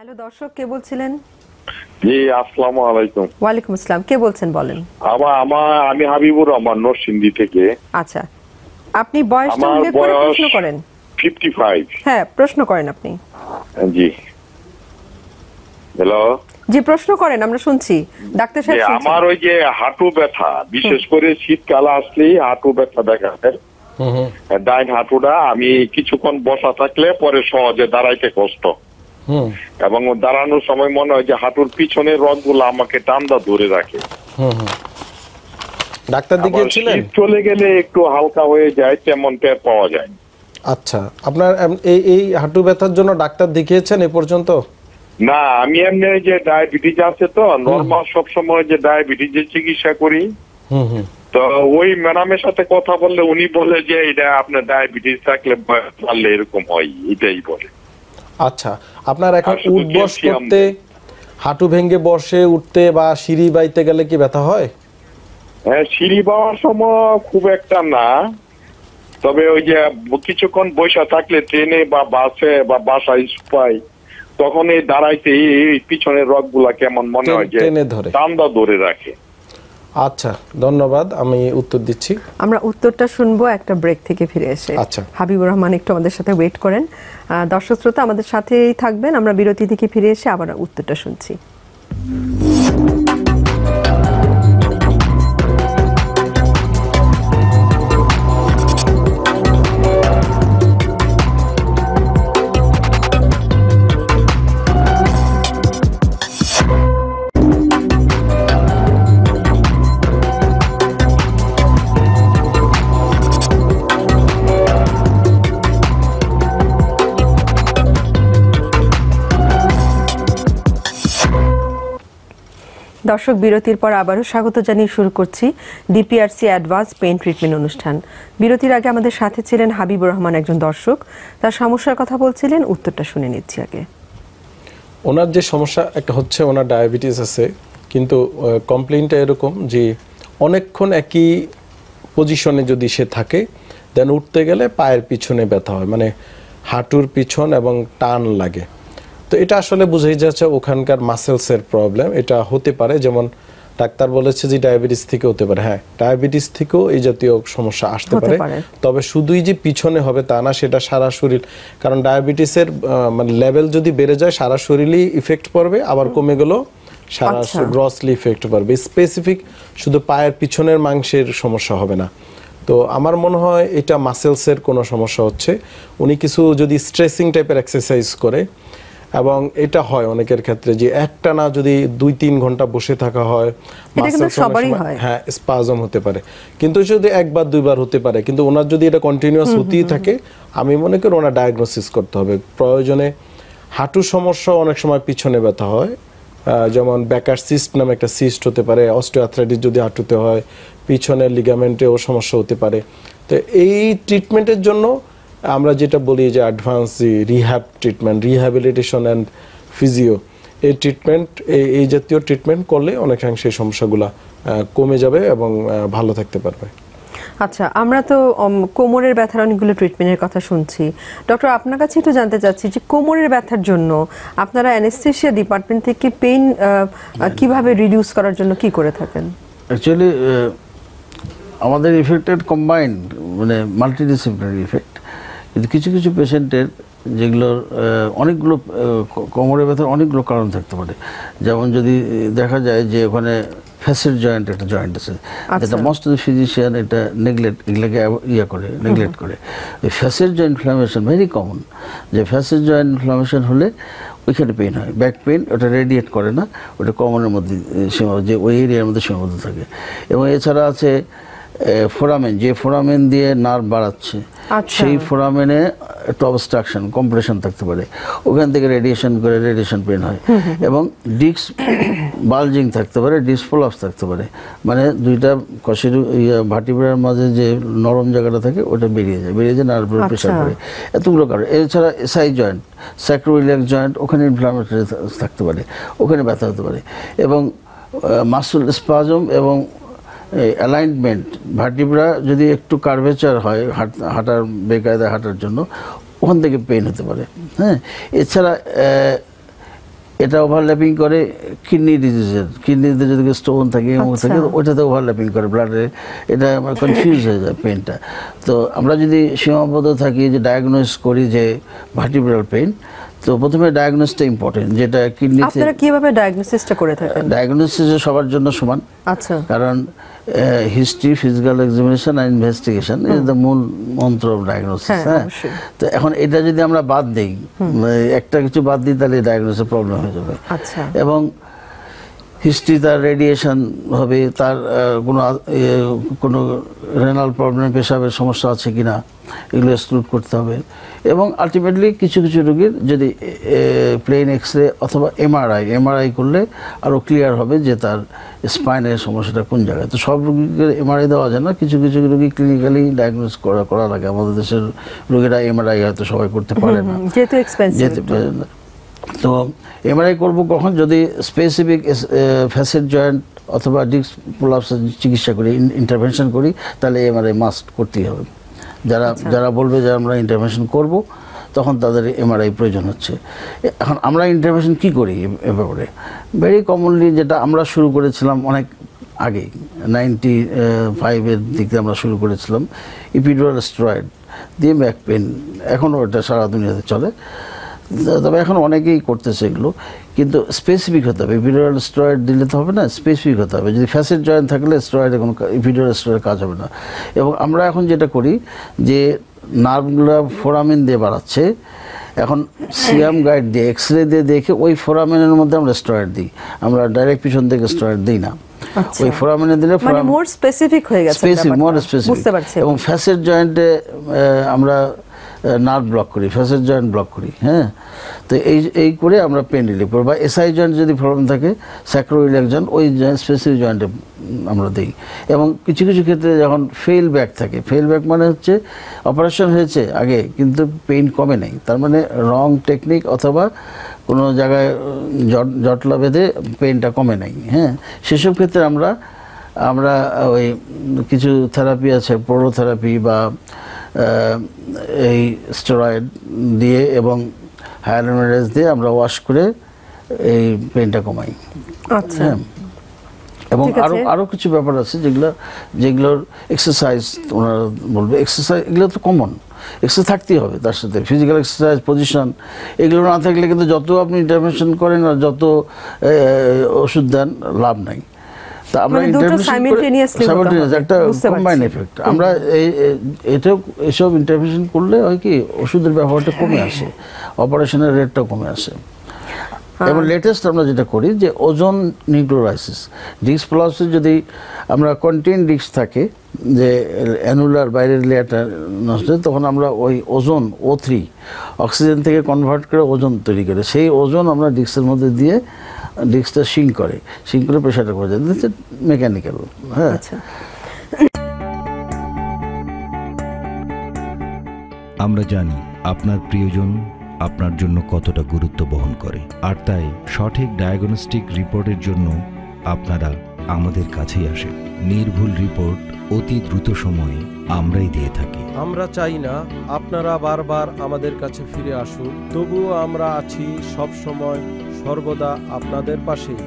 Hello দর্শক কে বলছিলেন জি আসসালামু আলাইকুম ওয়ালাইকুম আসসালাম কে বলছেন বলেন আমার আমার আমি হাবিবুর রহমান নরসিংদী থেকে আচ্ছা আপনি করে প্রশ্ন করেন 55 হ্যাঁ প্রশ্ন করেন আপনি জি হ্যালো জি প্রশ্ন করেন আমরা শুনছি ডাক্তার সাহেব আমার ওই যে হাঁটু ব্যথা বিশেষ করে শীতকাল আসলেই হাঁটু ব্যথা দেখা দেয় ডাইন হাঁটুটা আমি কিছুক্ষণ বসা থাকলে পরে সহজে দাঁড়াইতে কষ্ট এবং দাঁড়ানোর সময় মনে হয় যে হাঁটুর পিছনে গুলো আমাকে টান্দা ধরে রাখে ডাক্তার দিকে চলে গেলে একটু হালকা হয়ে যায় তেমন টের পাওয়া যায় আচ্ছা আপনার এই এই হাঁটু ব্যথার জন্য ডাক্তার দেখিয়েছেন এ পর্যন্ত না আমি এমনি যে ডায়াবেটিস আছে তো নর্মাল সব সময় যে ডায়াবেটিস এর চিকিৎসা করি তো ওই ম্যাডামের সাথে কথা বললে উনি বলে যে এটা আপনার ডায়াবেটিস থাকলে বাড়লে এরকম হয় এটাই বলে আচ্ছা আপনার এখন উঠ বস করতে হাঁটু ভেঙে বসে উঠতে বা সিঁড়ি বাইতে গেলে কি ব্যথা হয় হ্যাঁ সিঁড়ি বাওয়ার সময় খুব একটা না তবে ওই যে কিছুক্ষণ বৈশা থাকলে ট্রেনে বা বাসে বা বাসায় পাই তখন এই দাঁড়াইতে এই পিছনের রক গুলা কেমন মনে হয় যে টান্দা ধরে রাখে আচ্ছা ধন্যবাদ আমি উত্তর দিচ্ছি আমরা উত্তরটা শুনবো একটা ব্রেক থেকে ফিরে এসে আচ্ছা হাবিবুর রহমান একটু আমাদের সাথে ওয়েট করেন দর্শক শ্রোতা আমাদের সাথেই থাকবেন আমরা বিরতি থেকে ফিরে এসে আবার উত্তরটা শুনছি দর্শক বিরতির পর আবারও স্বাগত জানিয়ে শুরু করছি ডিপিআরসি অ্যাডভান্স পেন ট্রিটমেন্ট অনুষ্ঠান বিরতির আগে আমাদের সাথে ছিলেন হাবিবুর রহমান একজন দর্শক তার সমস্যার কথা বলছিলেন উত্তরটা শুনে নিচ্ছি আগে ওনার যে সমস্যা একটা হচ্ছে ওনার ডায়াবেটিস আছে কিন্তু কমপ্লেনটা এরকম যে অনেকক্ষণ একই পজিশনে যদি সে থাকে দেন উঠতে গেলে পায়ের পিছনে ব্যথা হয় মানে হাঁটুর পিছন এবং টান লাগে তো এটা আসলে বুঝেই যাচ্ছে ওখানকার মাসেলসের প্রবলেম এটা হতে পারে যেমন ডাক্তার বলেছে যে ডায়াবেটিস থেকে হতে পারে হ্যাঁ ডায়াবেটিস থেকেও এই জাতীয় সমস্যা আসতে পারে তবে শুধুই যে পিছনে হবে তা না সেটা সারা শরীর কারণ ডায়াবেটিসের মানে লেভেল যদি বেড়ে যায় সারা শরীরই ইফেক্ট পড়বে আবার কমে গেল সারা গ্রসলি আচ্ছা। ইফেক্ট পড়বে স্পেসিফিক শুধু পায়ের পিছনের মাংসের সমস্যা হবে না তো আমার মনে হয় এটা মাসেলসের কোনো সমস্যা হচ্ছে উনি কিছু যদি স্ট্রেসিং টাইপের এক্সারসাইজ করে এবং এটা হয় অনেকের ক্ষেত্রে যে একটা না যদি দুই তিন ঘন্টা বসে থাকা হয় হ্যাঁ স্পাজম হতে পারে কিন্তু যদি একবার দুইবার হতে পারে কিন্তু ওনার যদি এটা কন্টিনিউয়াস হতেই থাকে আমি মনে করি ওনার ডায়াগনোসিস করতে হবে প্রয়োজনে হাঁটু সমস্যা অনেক সময় পিছনে ব্যথা হয় যেমন ব্যাকার সিস্ট নামে একটা সিস্ট হতে পারে অস্টিওআর্থ্রাইটিস যদি হাঁটুতে হয় পিছনের লিগামেন্টেও সমস্যা হতে পারে তো এই ট্রিটমেন্টের জন্য আমরা যেটা বলি যে advance rehab treatment rehabilitation and physio এই ট্রিটমেন্ট এই জাতীয় ট্রিটমেন্ট করলে অনেকাংশে এই সমস্যাগুলো কমে যাবে এবং ভালো থাকতে পারবে আচ্ছা আমরা তো কোমরের ব্যথার অনেকগুলো ট্রিটমেন্টের কথা শুনছি ডক্টর আপনার কাছে একটু জানতে চাচ্ছি যে কোমরের ব্যথার জন্য আপনারা অ্যানেস্থেশিয়া ডিপার্টমেন্ট থেকে পেইন কিভাবে রিডিউস করার জন্য কি করে থাকেন অ্যাকচুয়ালি আমাদের ইফেক্টেড কম্বাইন্ড মানে মাল্টিডিসিপ্লিনারি ইফেক্ট কিন্তু কিছু কিছু পেশেন্টের যেগুলোর অনেকগুলো কোমরে ব্যথার অনেকগুলো কারণ থাকতে পারে যেমন যদি দেখা যায় যে ওখানে ফ্যাসের জয়েন্ট একটা জয়েন্ট আছে এটা মস্ট অফ দ্য ফিজিশিয়ান এটা নেগলেক্ট এগুলোকে ইয়ে করে নেগলেক্ট করে ওই ফ্যাসের জয়েন্ট ইনফ্লামেশন ভেরি কমন যে ফ্যাসের জয়েন্ট ইনফ্লামেশন হলে ওইখানে পেন হয় ব্যাক পেন ওটা রেডিয়েট করে না ওটা কমনের মধ্যে সীমাবদ্ধ যে ওই এরিয়ার মধ্যে সীমাবদ্ধ থাকে এবং এছাড়া আছে ফোরামেন যে ফোরামেন দিয়ে নার্ভ বাড়াচ্ছে আচ্ছা। সেই ফোরামেনে একটা অবস্ট্রাকশন কম্প্রেশন থাকতে পারে ওখান থেকে রেডিয়েশন করে রেডিয়েশন পেন হয় এবং ডিস্ক বালজিং থাকতে পারে ডিস্ক ফোলাপস থাকতে পারে মানে দুইটা কষের ইয়ে, ভাটিবেড়ার মাঝে যে নরম জায়গাটা থাকে ওটা বেরিয়ে যায় বেরিয়ে যায় নার্ভের প্রেশার পড়ে এতগুলো কারণ এছাড়া এসআই জয়েন্ট স্যাক্রোইলিয়াক জয়েন্ট ওখানে ইনফ্লামেটরি থাকতে পারে ওখানে ব্যথা হতে পারে এবং মাসুল স্পাজম এবং অ্যালাইনমেন্ট ভার্টিব্রা যদি একটু কার্ভেচার হয় হাঁটার বেকায়দা হাঁটার জন্য ওখান থেকে পেন হতে পারে হ্যাঁ এছাড়া এটা ওভারল্যাপিং করে কিডনি ডিজিজের কিডনিতে যদি স্টোন থাকে আচ্ছা। থাকে ওইটাতে ওভারল্যাপিং করে ব্লাডে এটা আমার কনফিউজ হয়ে যায় পেনটা তো আমরা যদি সীমাবদ্ধ থাকি যে ডায়াগনোস করি যে ভার্টিব্রাল পেন তো প্রথমে ডায়াগনোসটা ইম্পর্টেন্ট যেটা কিডনি আপনারা কিভাবে ডায়াগনোসিসটা করে থাকেন ডায়াগনোসিস সবার জন্য সমান আচ্ছা কারণ হিস্ট্রি ফিজিক্যাল এক্সামিনেশন আর ইনভেস্টিগেশন ইজ দ্য মূল মন্ত্র অফ ডায়াগনোসিস হ্যাঁ, হ্যাঁ? তো এখন এটা যদি আমরা বাদ দেই মানে একটা কিছু বাদ দিই তাহলে ডায়াগনোসিস প্রবলেম হয়ে যাবে আচ্ছা এবং হিস্ট্রি তার রেডিয়েশন হবে তার কোনো কোনো রেনাল প্রবলেম পেশাবের সমস্যা আছে কি না এগুলো এক্সক্লুড করতে হবে এবং আলটিমেটলি কিছু কিছু রোগীর যদি প্লেন এক্স রে অথবা এমআরআই এমআরআই করলে আরও ক্লিয়ার হবে যে তার স্পাইনের সমস্যাটা কোন জায়গায় তো সব রোগীকে এমআরআই দেওয়া যায় না কিছু কিছু রোগী ক্লিনিক্যালি ডায়াগনোস করা করা লাগে আমাদের দেশের রোগীরা এমআরআই হয়তো সবাই করতে পারে না যেহেতু না তো এমআরআই করব কখন যদি স্পেসিফিক ফ্যাসেট জয়েন্ট অথবা ডিস্ক প্রলাপসের চিকিৎসা করি ইন্টারভেনশন করি তাহলে এমআরআই মাস্ট করতেই হবে যারা আচ্ছা। যারা বলবে যে আমরা ইন্টারভেনশন করব তখন তাদের এমআরআই প্রয়োজন হচ্ছে এখন আমরা ইন্টারভেনশন কি করি এ ব্যাপারে ভেরি কমনলি যেটা আমরা শুরু করেছিলাম অনেক আগে নাইনটি ফাইভের দিকে আমরা শুরু করেছিলাম ইপিডোয়াল স্ট্রয়েড দিয়ে ব্যাক পেন এখনও এটা সারা দুনিয়াতে চলে তবে এখন অনেকেই করতেছে এগুলো কিন্তু স্পেসিফিক হতে হবে ইপিডোরাল স্টেরয়েড দিলে তো হবে না স্পেসিফিক হতে হবে যদি ফ্যাসেট জয়েন্ট থাকলে স্ট্রয়েড এখন ইপিডোরাল স্টেরয়েড কাজ হবে না এবং আমরা এখন যেটা করি যে নার্ভগুলো ফোরামিন দিয়ে বাড়াচ্ছে এখন সিয়াম গাইড দিয়ে এক্স রে দিয়ে দেখে ওই ফোরামিনের মধ্যে আমরা স্টেরয়েড দিই আমরা ডাইরেক্ট পিছন থেকে স্টেরয়েড দিই না আচ্ছা। ওই ফোরামিনে দিলে মোর মানে স্পেসিফিক হয়ে গেছে স্পেসিফিক মোর স্পেসিফিক এবং ফ্যাসেট জয়েন্টে আমরা নার্ভ ব্লক করি ফ্যাসেজ জয়েন্ট ব্লক করি হ্যাঁ তো এই এই করে আমরা পেন রিলিফ করি বা এসআই জয়েন্ট যদি প্রবলেম থাকে স্যাক্রোইলিয়াক জয়েন্ট ওই স্পেসিফিক জয়েন্টে আমরা দিই এবং কিছু কিছু ক্ষেত্রে যখন ফেল ব্যাক থাকে ফেল ব্যাক মানে হচ্ছে অপারেশন হয়েছে আগে কিন্তু পেইন কমে নেই তার মানে রং টেকনিক অথবা কোনো জায়গায় জট জটলা বেঁধে পেইনটা কমে নেই হ্যাঁ সেসব ক্ষেত্রে আমরা আমরা ওই কিছু থেরাপি আছে থেরাপি বা এই স্টেরয়েড দিয়ে এবং হায়ালোনেরাস দিয়ে আমরা ওয়াশ করে এই পেনটা কমাই আচ্ছা হ্যাঁ। এবং আরও আরও কিছু ব্যাপার আছে যেগুলো যেগুলোর এক্সারসাইজ ওনারা বলবে এক্সারসাইজ এগুলো তো কমন এক্সারসাইজ থাকতেই হবে তার সাথে ফিজিক্যাল এক্সারসাইজ পজিশন এগুলো না থাকলে কিন্তু যত আপনি ইন্টারভেনশন করেন আর যত ওষুধ দেন লাভ নাই তা আমরা মানে কম্বাইন এফেক্ট আমরা এই এটাও এসব ইন্টারভেনশন করলে হয় কি ওষুধের ব্যবহারটা কমে আসে অপারেশনের রেটটা কমে আসে হ্যাঁ। এবং লেটেস্ট আমরা যেটা করি যে ওজন নিউক্লোরাইসিস ডিস্ক প্লাসে যদি আমরা কন্টেন ডিস্ক থাকে যে অ্যানুলার বাইরের লেয়ারটা নষ্ট তখন আমরা ওই ওজন ও থ্রি অক্সিজেন থেকে কনভার্ট করে ওজন তৈরি করে সেই ওজন আমরা ডিস্কের মধ্যে দিয়ে ডিস্কটা সিং করে সিং করে প্রেশারটা করে যায় দিস মেকানিক্যাল হ্যাঁ আচ্ছা। আমরা জানি আপনার প্রিয়জন আপনার জন্য কতটা গুরুত্ব বহন করে আর তাই সঠিক ডায়াগনস্টিক রিপোর্টের জন্য আপনারা আমাদের কাছেই আসেন নির্ভুল রিপোর্ট অতি দ্রুত সময়ে আমরাই দিয়ে থাকি আমরা চাই না আপনারা বারবার আমাদের কাছে ফিরে আসুন তবুও আমরা আছি সব সময় সর্বদা আপনাদের পাশে